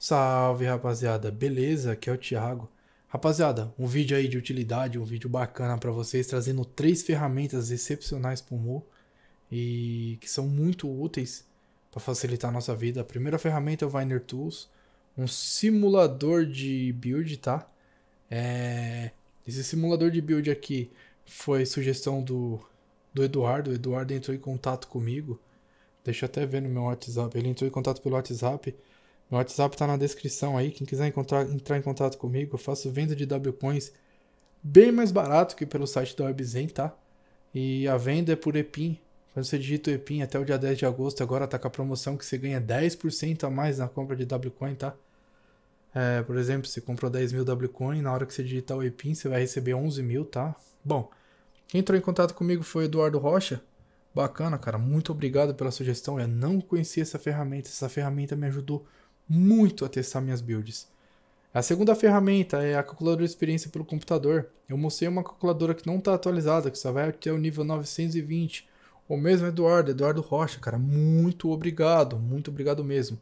Salve rapaziada, beleza? Aqui é o Thiago. Rapaziada, um vídeo aí de utilidade, um vídeo bacana para vocês, trazendo três ferramentas excepcionais para o Mu e que são muito úteis para facilitar a nossa vida. A primeira ferramenta é o Viner Tools, um simulador de build, tá? É, esse simulador de build aqui foi sugestão do, do Eduardo. O Eduardo entrou em contato comigo. Deixa eu até ver no meu WhatsApp. Ele entrou em contato pelo WhatsApp. Meu WhatsApp tá na descrição aí. Quem quiser encontrar, entrar em contato comigo, eu faço venda de Wcoins bem mais barato que pelo site da WebZen, tá? E a venda é por EPIN. Quando você digita o EPIN até o dia 10 de agosto, agora tá com a promoção que você ganha 10% a mais na compra de Wcoin, tá? É, por exemplo, você comprou 10 mil Wcoin, na hora que você digitar o EPIN, você vai receber 11 mil, tá? Bom, quem entrou em contato comigo foi Eduardo Rocha. Bacana, cara. Muito obrigado pela sugestão. Eu não conhecia essa ferramenta. Essa ferramenta me ajudou muito a testar minhas builds. A segunda ferramenta é a calculadora de experiência pelo computador. Eu mostrei uma calculadora que não está atualizada, que só vai até o nível 920. O mesmo Eduardo, Eduardo Rocha, cara, muito obrigado, muito obrigado mesmo.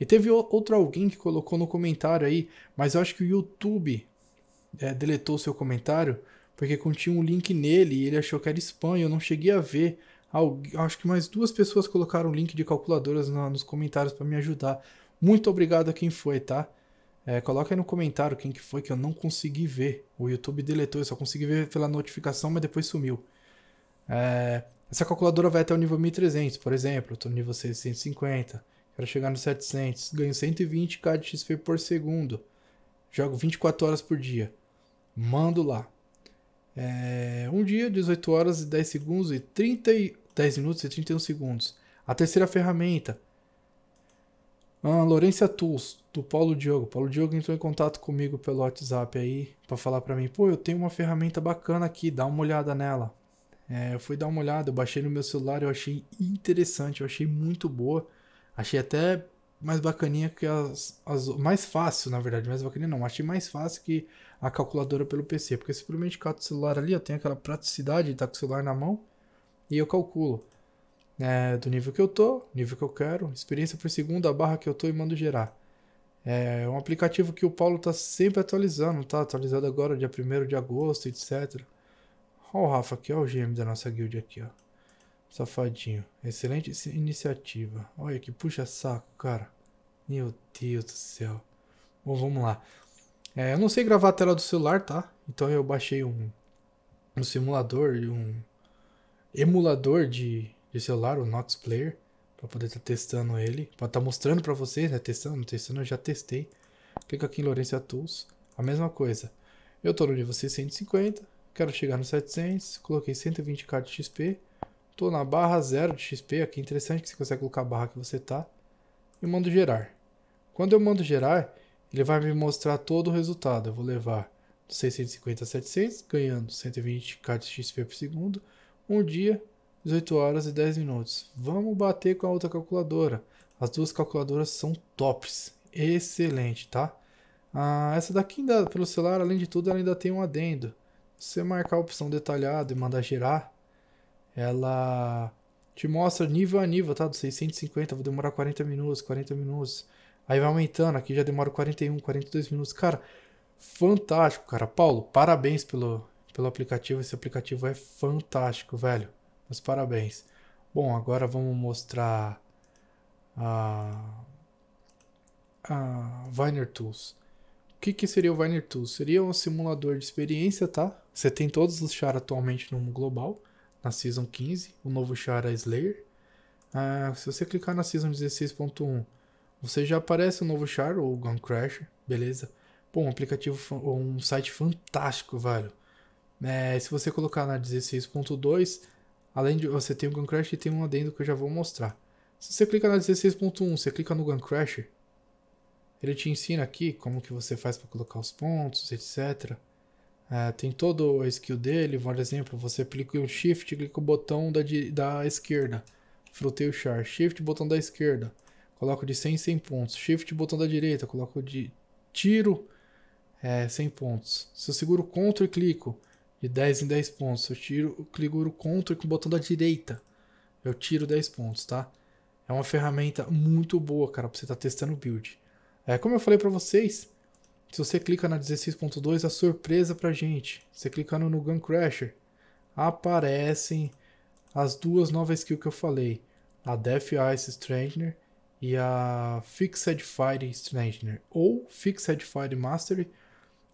E teve outro alguém que colocou no comentário aí, mas eu acho que o YouTube é, deletou seu comentário porque continha um link nele e ele achou que era spam. Eu não cheguei a ver. Algu acho que mais duas pessoas colocaram o link de calculadoras na, nos comentários para me ajudar. Muito obrigado a quem foi, tá? É, coloca aí no comentário quem que foi que eu não consegui ver. O YouTube deletou, eu só consegui ver pela notificação, mas depois sumiu. É, essa calculadora vai até o nível 1300, por exemplo. Eu tô no nível 650 para chegar nos 700. Ganho 120k de XP por segundo. Jogo 24 horas por dia. Mando lá. É, um dia, 18 horas e 10 segundos e 30 e... 10 minutos e 31 segundos. A terceira ferramenta. Ah, Lourença Tools, do Paulo Diogo. Paulo Diogo entrou em contato comigo pelo WhatsApp aí para falar para mim, pô, eu tenho uma ferramenta bacana aqui, dá uma olhada nela. É, eu fui dar uma olhada, eu baixei no meu celular, eu achei interessante, eu achei muito boa. Achei até mais bacaninha que as, as, Mais fácil, na verdade. Mais bacaninha não. Achei mais fácil que a calculadora pelo PC. Porque simplesmente cato o celular ali, eu tenho aquela praticidade de estar com o celular na mão. E eu calculo. É, do nível que eu tô, nível que eu quero, experiência por segundo, a barra que eu tô e mando gerar. É um aplicativo que o Paulo tá sempre atualizando, tá? Atualizado agora dia 1 de agosto, etc. Olha o Rafa aqui, ó o GM da nossa guild aqui, ó. Safadinho. Excelente iniciativa. Olha que puxa saco, cara. Meu Deus do céu. Bom, vamos lá. É, eu não sei gravar a tela do celular, tá? Então eu baixei um, um simulador e um emulador de, de celular, o Nox Player, para poder estar tá testando ele. Para estar tá mostrando para vocês, né? Testando, testando, eu já testei. Clica aqui em Lourenço Tools. A mesma coisa. Eu estou no nível 650, quero chegar no 700, coloquei 120k de XP Tô na barra 0 de XP aqui. Interessante que você consegue colocar a barra que você tá. E mando gerar. Quando eu mando gerar, ele vai me mostrar todo o resultado. Eu vou levar 650 a 700, ganhando 120k de XP por segundo. Um dia, 18 horas e 10 minutos. Vamos bater com a outra calculadora. As duas calculadoras são tops. Excelente, tá? Ah, essa daqui ainda, pelo celular, além de tudo, ela ainda tem um adendo. Se você marcar a opção detalhado e mandar gerar, ela te mostra nível a nível, tá? Do 650, vou demorar 40 minutos, 40 minutos. Aí vai aumentando, aqui já demora 41, 42 minutos. Cara, fantástico, cara. Paulo, parabéns pelo, pelo aplicativo. Esse aplicativo é fantástico, velho. Meus parabéns. Bom, agora vamos mostrar a, a Viner Tools. O que, que seria o Viner Tools? Seria um simulador de experiência, tá? Você tem todos os char atualmente no mundo global na Season 15, o novo Shara Slayer. Ah, se você clicar na Season 16.1, você já aparece o novo Shara ou Gun Crasher, beleza? Pô, um aplicativo, um site fantástico, velho. É, se você colocar na 16.2, além de você tem o Gun Crasher, tem um adendo que eu já vou mostrar. Se você clica na 16.1, você clica no Gun Crasher, ele te ensina aqui como que você faz para colocar os pontos, etc. É, tem todo a skill dele, por exemplo, você clica o shift, clica o botão da, da esquerda. Frutei o char, shift, botão da esquerda. Coloco de 100 em 100 pontos. Shift, botão da direita, coloco de tiro, é, 100 pontos. Se eu seguro Ctrl e clico, de 10 em 10 pontos. Se eu tiro, clico o Ctrl com o botão da direita, eu tiro 10 pontos, tá? É uma ferramenta muito boa, cara, pra você estar tá testando build. É, como eu falei para vocês, se você clica na 16.2, a surpresa pra gente. Você clicando no Gun Crasher, aparecem as duas novas skills que eu falei. A Death Ice Strangler e a Fixed Fire Strangler. Ou Fixed Fire Mastery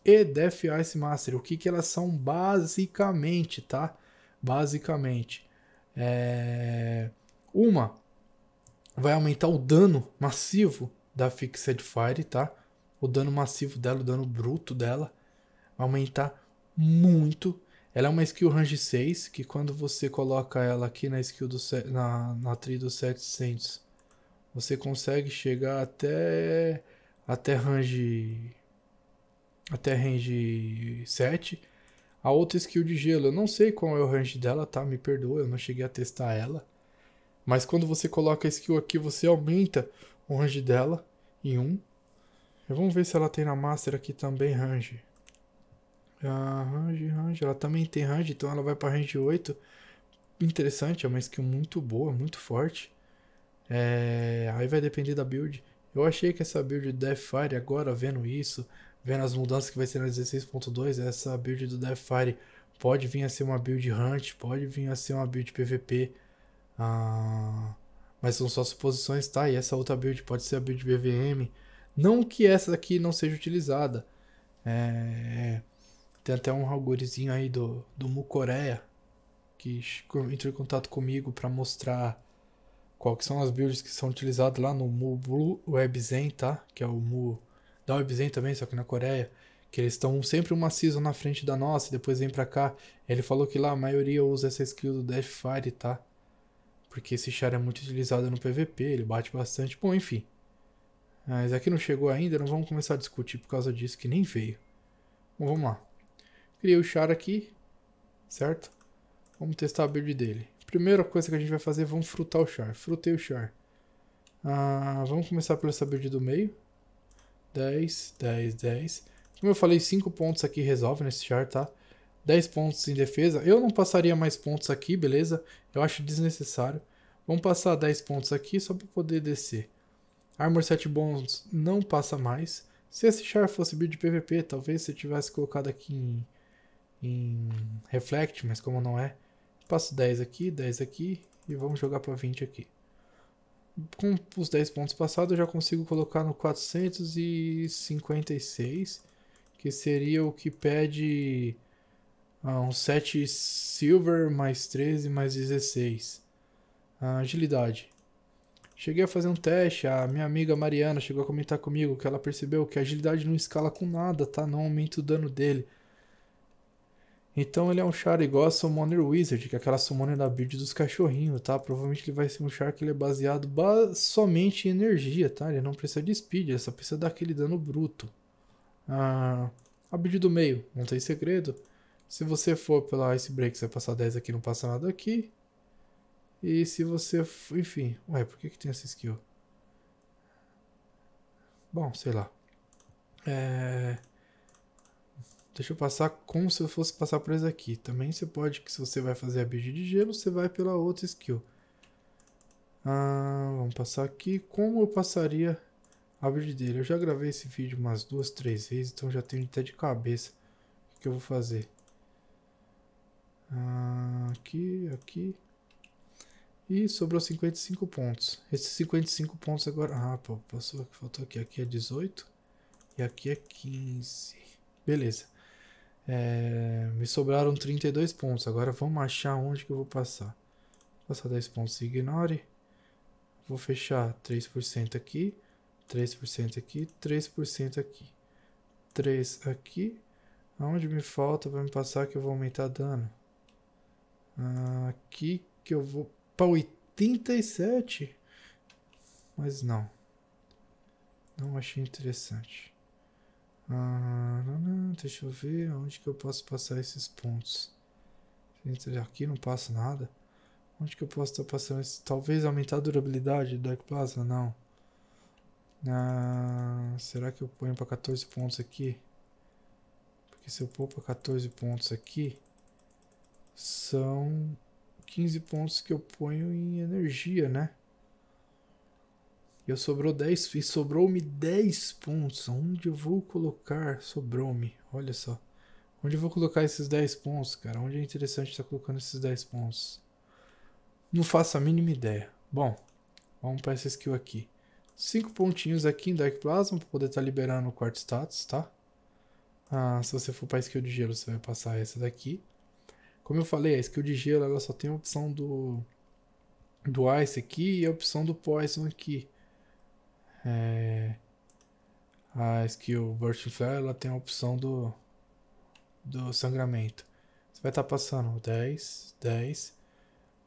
e Death Ice Mastery. O que, que elas são basicamente, tá? Basicamente. É... Uma vai aumentar o dano massivo da Fixed Fire, tá? o dano massivo dela, o dano bruto dela, aumentar muito. Ela é uma skill range 6, que quando você coloca ela aqui na skill do na, na tri dos 700, você consegue chegar até até range até range 7. A outra skill de gelo, eu não sei qual é o range dela, tá? Me perdoa, eu não cheguei a testar ela. Mas quando você coloca a skill aqui, você aumenta o range dela em 1. Um. Vamos ver se ela tem na Master aqui também range. Ah, range, range. Ela também tem range, então ela vai para range 8. Interessante, é uma skill muito boa, muito forte. É... Aí vai depender da build. Eu achei que essa build do Deathfire, agora vendo isso, vendo as mudanças que vai ser na 16.2, essa build do Deathfire pode vir a ser uma build Hunt, pode vir a ser uma build PVP. Ah, mas são só suposições, tá? E essa outra build pode ser a build BVM. Não que essa aqui não seja utilizada. É... Tem até um algorizinho aí do, do Mucoreia que entrou em contato comigo para mostrar qual que são as builds que são utilizadas lá no Mu Blue WebZen, tá? Que é o Mu da WebZen também, só que na Coreia. Que eles estão sempre uma season na frente da nossa e depois vem pra cá. Ele falou que lá a maioria usa essa skill do Deathfire, tá? Porque esse char é muito utilizado no PVP, ele bate bastante. Bom, enfim. Mas aqui não chegou ainda, não vamos começar a discutir por causa disso que nem veio. Bom, vamos lá. Criei o char aqui, certo? Vamos testar a build dele. Primeira coisa que a gente vai fazer, vamos frutar o char. Frutei o char. Ah, vamos começar pela essa build do meio. 10, 10, 10. Como eu falei, 5 pontos aqui resolve nesse char, tá? 10 pontos em defesa. Eu não passaria mais pontos aqui, beleza? Eu acho desnecessário. Vamos passar 10 pontos aqui só para poder descer. Armor 7 Bons não passa mais. Se esse Char fosse build de PVP, talvez se tivesse colocado aqui em, em Reflect, mas como não é, passo 10 aqui, 10 aqui e vamos jogar para 20 aqui. Com os 10 pontos passados eu já consigo colocar no 456, que seria o que pede ah, um 7 silver mais 13 mais 16. Ah, agilidade. Cheguei a fazer um teste, a minha amiga Mariana chegou a comentar comigo que ela percebeu que a agilidade não escala com nada, tá? Não aumenta o dano dele. Então ele é um char igual a Summoner Wizard, que é aquela summoner da build dos cachorrinhos, tá? Provavelmente ele vai ser um char que ele é baseado ba somente em energia, tá? Ele não precisa de speed, ele só precisa dar aquele dano bruto. Ah, a build do meio, não tem segredo. Se você for pela Ice Break, você vai passar 10 aqui, não passa nada aqui. E se você. Enfim. Ué, por que, que tem essa skill? Bom, sei lá. É... Deixa eu passar como se eu fosse passar por eles aqui. Também você pode, que se você vai fazer a build de gelo, você vai pela outra skill. Ah, vamos passar aqui. Como eu passaria a build dele? Eu já gravei esse vídeo umas duas, três vezes, então já tenho até de cabeça o que eu vou fazer. Ah, aqui, aqui. E sobrou 55 pontos. Esses 55 pontos agora... Ah, pô, passou, faltou aqui. Aqui é 18 e aqui é 15. Beleza. É, me sobraram 32 pontos. Agora vamos achar onde que eu vou passar. Vou passar 10 pontos ignore. Vou fechar 3% aqui, 3% aqui, 3% aqui. 3 aqui. Aonde me falta vai me passar que eu vou aumentar dano? Aqui que eu vou para 87. Mas não. Não achei interessante. Ah, não, não, deixa eu ver onde que eu posso passar esses pontos. Aqui não passa nada. Onde que eu posso estar passando isso? Talvez aumentar a durabilidade do Dark Plasma? Não. Ah, será que eu ponho para 14 pontos aqui? Porque se eu pôr para 14 pontos aqui, são 15 pontos que eu ponho em energia, né? E eu sobrou 10 e sobrou-me 10 pontos. Onde eu vou colocar? Sobrou-me. Olha só. Onde eu vou colocar esses 10 pontos, cara? Onde é interessante estar tá colocando esses 10 pontos? Não faço a mínima ideia. Bom, vamos para essa skill aqui. 5 pontinhos aqui em Dark Plasma para poder estar tá liberando o quarto status, tá? Ah, se você for para skill de gelo, você vai passar essa daqui. Como eu falei, a skill de gelo ela só tem a opção do, do Ice aqui e a opção do Poison aqui. É, a skill Burst Flare ela tem a opção do, do sangramento. Você vai estar tá passando 10, 10.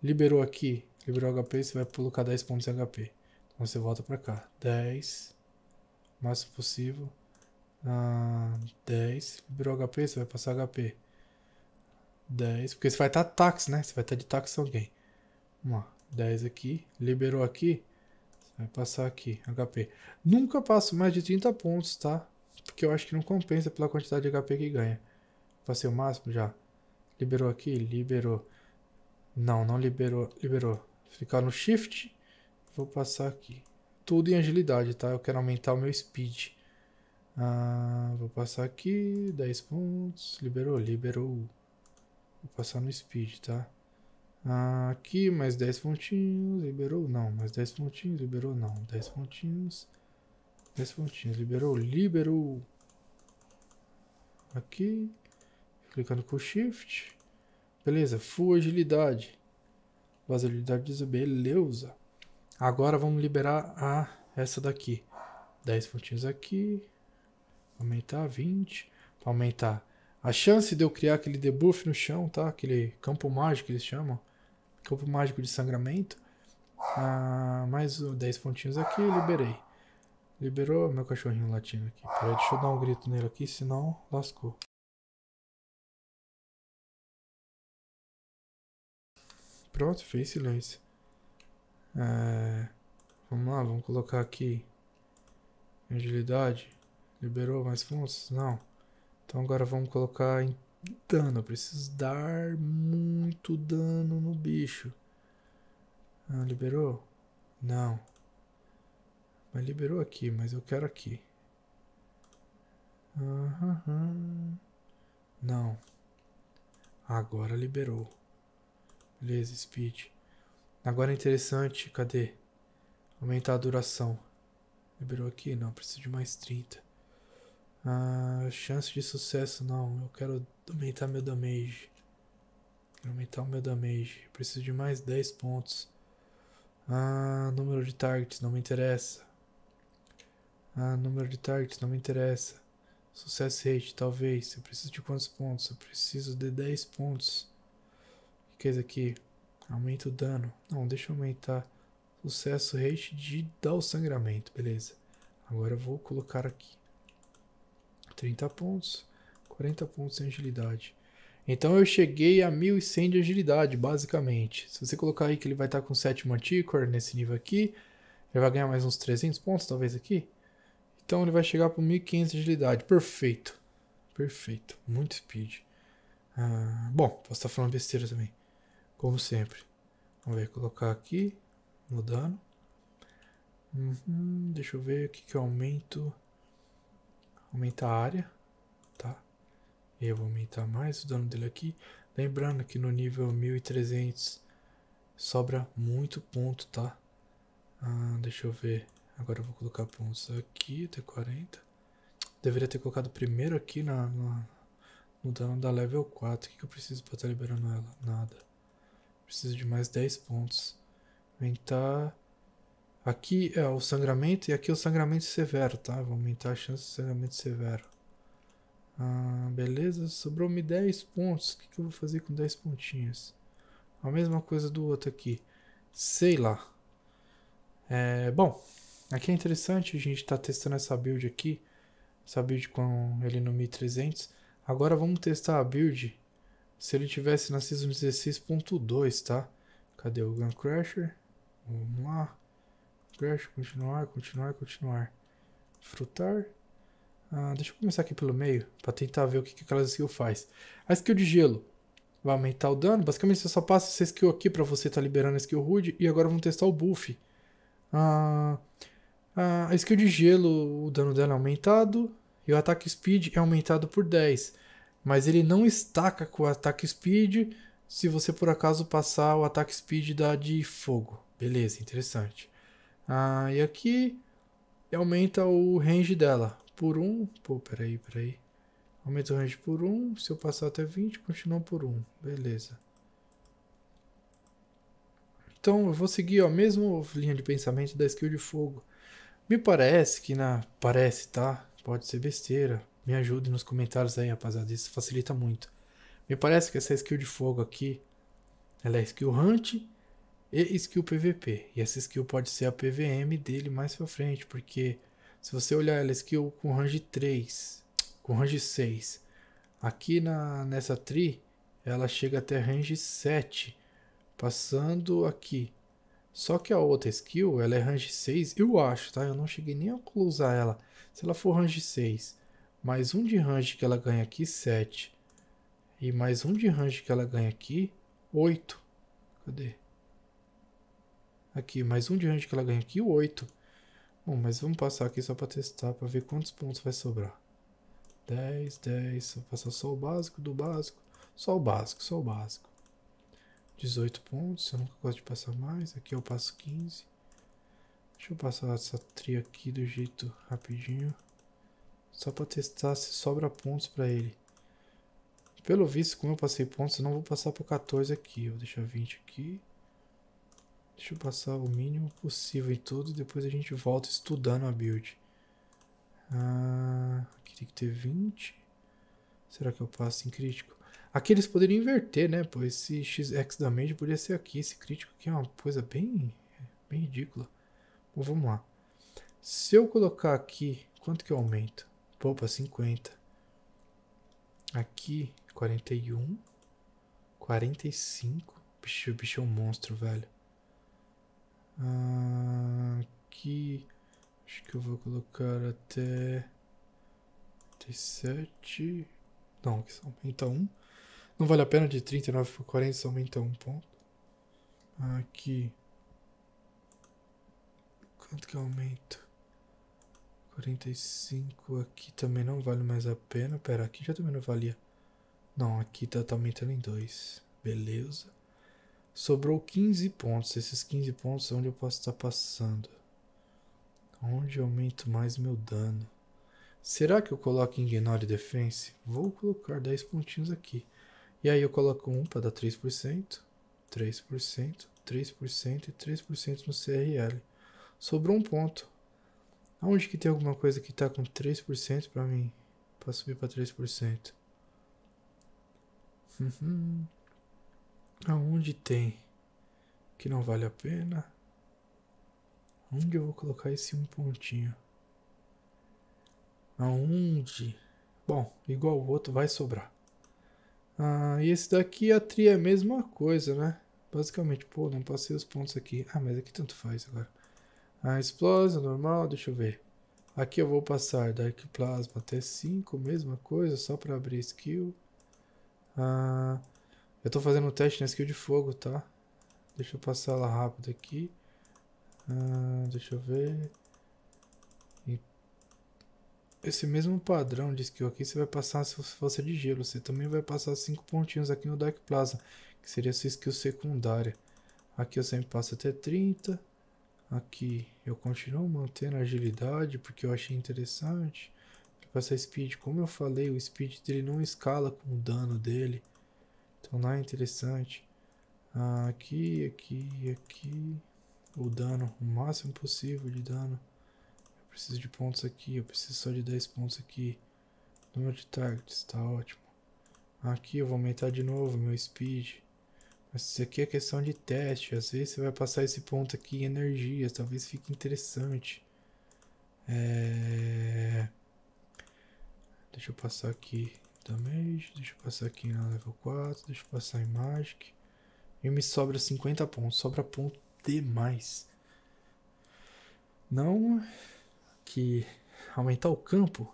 Liberou aqui, liberou HP, você vai colocar 10 pontos de HP. Então você volta pra cá. 10, o máximo possível. Ah, 10. Liberou HP, você vai passar HP. 10, porque você vai estar tá táxi, né? Você vai estar tá de táxi alguém. Vamos lá, 10 aqui, liberou aqui, vai passar aqui, HP. Nunca passo mais de 30 pontos, tá? Porque eu acho que não compensa pela quantidade de HP que ganha. Passei o máximo já. Liberou aqui, liberou. Não, não liberou, liberou. Ficar no shift, vou passar aqui. Tudo em agilidade, tá? Eu quero aumentar o meu speed. Ah, vou passar aqui, 10 pontos, liberou, liberou. Vou passar no speed, tá? Aqui, mais 10 pontinhos, liberou, não. Mais 10 pontinhos, liberou, não. 10 pontinhos, 10 pontinhos, liberou, liberou. Aqui, clicando com Shift. Beleza, full agilidade. Base agilidade, beleza. Agora vamos liberar a essa daqui. 10 pontinhos aqui. Aumentar 20. aumentar a chance de eu criar aquele debuff no chão, tá? Aquele campo mágico que eles chamam. Campo mágico de sangramento. Ah, mais 10 pontinhos aqui liberei. Liberou meu cachorrinho latindo aqui. Peraí, deixa eu dar um grito nele aqui, senão lascou. Pronto, fez silêncio. É, vamos lá, vamos colocar aqui. Agilidade. Liberou mais pontos? Não. Então agora vamos colocar em dano. Eu preciso dar muito dano no bicho. Ah, liberou? Não. Mas liberou aqui, mas eu quero aqui. Uhum. Não. Agora liberou. Beleza, speed. Agora é interessante, cadê? Aumentar a duração. Liberou aqui? Não, preciso de mais 30. Ah, chance de sucesso não. Eu quero aumentar meu damage. Quero aumentar o meu damage. preciso de mais 10 pontos. Ah, número de targets não me interessa. Ah, número de targets não me interessa. Sucesso rate, talvez. Eu preciso de quantos pontos? Eu preciso de 10 pontos. O que é isso aqui? Aumenta o dano. Não, deixa eu aumentar. Sucesso rate de dar o sangramento, beleza. Agora eu vou colocar aqui. 30 pontos, 40 pontos em agilidade. Então eu cheguei a 1100 de agilidade, basicamente. Se você colocar aí que ele vai estar tá com 7 Manticore nesse nível aqui, ele vai ganhar mais uns 300 pontos, talvez aqui. Então ele vai chegar para 1500 de agilidade. Perfeito. Perfeito. Muito speed. Ah, bom, posso estar tá falando besteira também. Como sempre. Vamos ver, colocar aqui. Mudando. Uhum, deixa eu ver o que, que eu aumento aumentar a área, tá? E eu vou aumentar mais o dano dele aqui. Lembrando que no nível 1300 sobra muito ponto, tá? Ah, deixa eu ver. Agora eu vou colocar pontos aqui, até 40. Deveria ter colocado primeiro aqui na, na no dano da level 4. O que, que eu preciso para estar tá liberando ela? Nada. Preciso de mais 10 pontos. Aumentar Aqui é o sangramento e aqui é o sangramento severo, tá? Vou aumentar a chance de sangramento severo. Ah, beleza, sobrou-me 10 pontos. O que, que eu vou fazer com 10 pontinhos? A mesma coisa do outro aqui. Sei lá. É, bom, aqui é interessante, a gente estar tá testando essa build aqui. Essa build com ele no 1300. Agora vamos testar a build se ele tivesse na Season 16.2, tá? Cadê o Gun Crasher? Vamos lá. Crash, continuar, continuar, continuar. Frutar. Ah, deixa eu começar aqui pelo meio, para tentar ver o que, que aquela skill faz. A skill de gelo vai aumentar o dano. Basicamente você só passa essa skill aqui para você estar tá liberando a skill rude. E agora vamos testar o buff. Ah, ah, a skill de gelo, o dano dela é aumentado. E o ataque speed é aumentado por 10. Mas ele não estaca com o ataque speed se você por acaso passar o ataque speed da de fogo. Beleza, interessante. Ah, e aqui aumenta o range dela por 1. Um. Pô, peraí, peraí. Aumenta o range por 1. Um. Se eu passar até 20, continua por 1. Um. Beleza. Então eu vou seguir a mesma linha de pensamento da skill de fogo. Me parece que na. Parece, tá? Pode ser besteira. Me ajude nos comentários aí, rapaziada. Isso facilita muito. Me parece que essa skill de fogo aqui. Ela é skill hunt e skill PVP. E essa skill pode ser a PVM dele mais pra frente, porque se você olhar ela skill com range 3, com range 6, aqui na, nessa tri ela chega até range 7, passando aqui. Só que a outra skill, ela é range 6, eu acho, tá? Eu não cheguei nem a usar ela. Se ela for range 6, mais um de range que ela ganha aqui, 7. E mais um de range que ela ganha aqui, 8. Cadê? Aqui, mais um de range que ela ganha aqui, 8. Bom, mas vamos passar aqui só para testar, para ver quantos pontos vai sobrar. 10, 10, vou passar só o básico do básico, só o básico, só o básico. 18 pontos, eu nunca gosto de passar mais, aqui eu passo 15. Deixa eu passar essa tri aqui do jeito rapidinho, só para testar se sobra pontos para ele. Pelo visto, como eu passei pontos, eu não vou passar para 14 aqui, eu vou deixar 20 aqui. Deixa eu passar o mínimo possível em tudo. Depois a gente volta estudando a build. Ah, aqui tem que ter 20. Será que eu passo em crítico? Aqui eles poderiam inverter, né? Pois esse XX da Mage poderia ser aqui. Esse crítico aqui é uma coisa bem, bem ridícula. Bom, vamos lá. Se eu colocar aqui, quanto que eu aumento? Poupa 50. Aqui, 41. 45. Bicho, bicho é um monstro, velho. Ah, aqui, acho que eu vou colocar até 37. Não, que aumenta 1. Não vale a pena de 39 para 40, só aumenta 1 ponto. Aqui. Quanto que eu aumento? 45 aqui também não vale mais a pena. Pera, aqui já também não valia. Não, aqui tá, tá aumentando em 2. Beleza. Sobrou 15 pontos. Esses 15 pontos é onde eu posso estar passando. Onde eu aumento mais meu dano? Será que eu coloco Ignore Defense? Vou colocar 10 pontinhos aqui. E aí eu coloco um para dar 3%, 3%, 3% e 3% no CRL. Sobrou um ponto. Aonde que tem alguma coisa que está com 3% para mim? Para subir para 3%. Uhum. Aonde tem que não vale a pena? Onde eu vou colocar esse um pontinho? Aonde? Bom, igual o outro vai sobrar. Ah, e esse daqui, a tri é a mesma coisa, né? Basicamente, pô, não passei os pontos aqui. Ah, mas aqui tanto faz agora. A ah, explosão normal, deixa eu ver. Aqui eu vou passar Dark Plasma até 5, mesma coisa, só para abrir skill. Ah, eu tô fazendo um teste na skill de fogo, tá? Deixa eu passar ela rápido aqui. Ah, deixa eu ver. Esse mesmo padrão de skill aqui você vai passar se fosse de gelo. Você também vai passar 5 pontinhos aqui no Dark Plaza, que seria sua skill secundária. Aqui eu sempre passo até 30. Aqui eu continuo mantendo a agilidade, porque eu achei interessante. Passar speed, como eu falei, o speed dele não escala com o dano dele. Então lá é interessante. Aqui, aqui, aqui. O dano, o máximo possível de dano. Eu preciso de pontos aqui, eu preciso só de 10 pontos aqui. Número de targets, tá ótimo. Aqui eu vou aumentar de novo meu speed. Mas isso aqui é questão de teste. Às vezes você vai passar esse ponto aqui em energia. Talvez fique interessante. É... Deixa eu passar aqui Damage, deixa eu passar aqui na level 4, deixa eu passar em Magic. E me sobra 50 pontos, sobra ponto demais. Não que aumentar o campo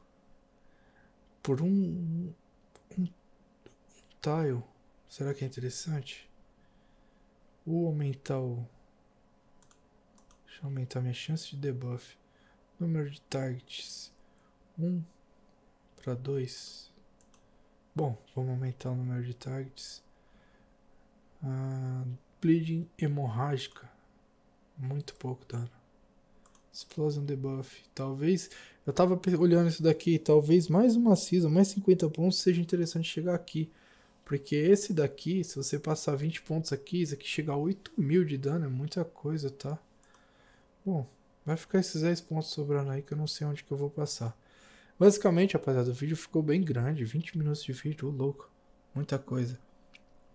por um, um tile, será que é interessante? Ou aumentar o... Deixa eu aumentar minha chance de debuff. Número de targets. 1 um para 2. Bom, vamos aumentar o número de targets. Ah, bleeding hemorrágica. Muito pouco dano. Explosion debuff. Talvez. Eu tava olhando isso daqui. Talvez mais uma season, mais 50 pontos, seja interessante chegar aqui. Porque esse daqui, se você passar 20 pontos aqui, isso aqui chega a 8 mil de dano. É muita coisa, tá? Bom, vai ficar esses 10 pontos sobrando aí que eu não sei onde que eu vou passar. Basicamente, rapaziada, o vídeo ficou bem grande, 20 minutos de vídeo, louco, muita coisa.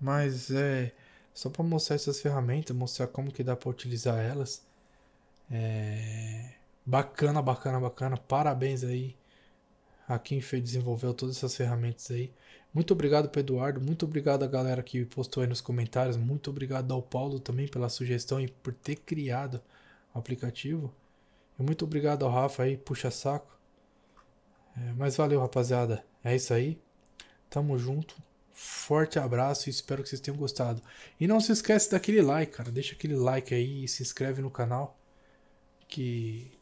Mas é só para mostrar essas ferramentas, mostrar como que dá para utilizar elas. É... Bacana, bacana, bacana. Parabéns aí a quem desenvolveu todas essas ferramentas aí. Muito obrigado pro Eduardo, muito obrigado a galera que postou aí nos comentários, muito obrigado ao Paulo também pela sugestão e por ter criado o aplicativo. E muito obrigado ao Rafa aí, puxa saco. É, mas valeu, rapaziada. É isso aí. Tamo junto. Forte abraço e espero que vocês tenham gostado. E não se esquece daquele like, cara. Deixa aquele like aí e se inscreve no canal que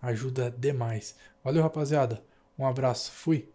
ajuda demais. Valeu, rapaziada. Um abraço. Fui.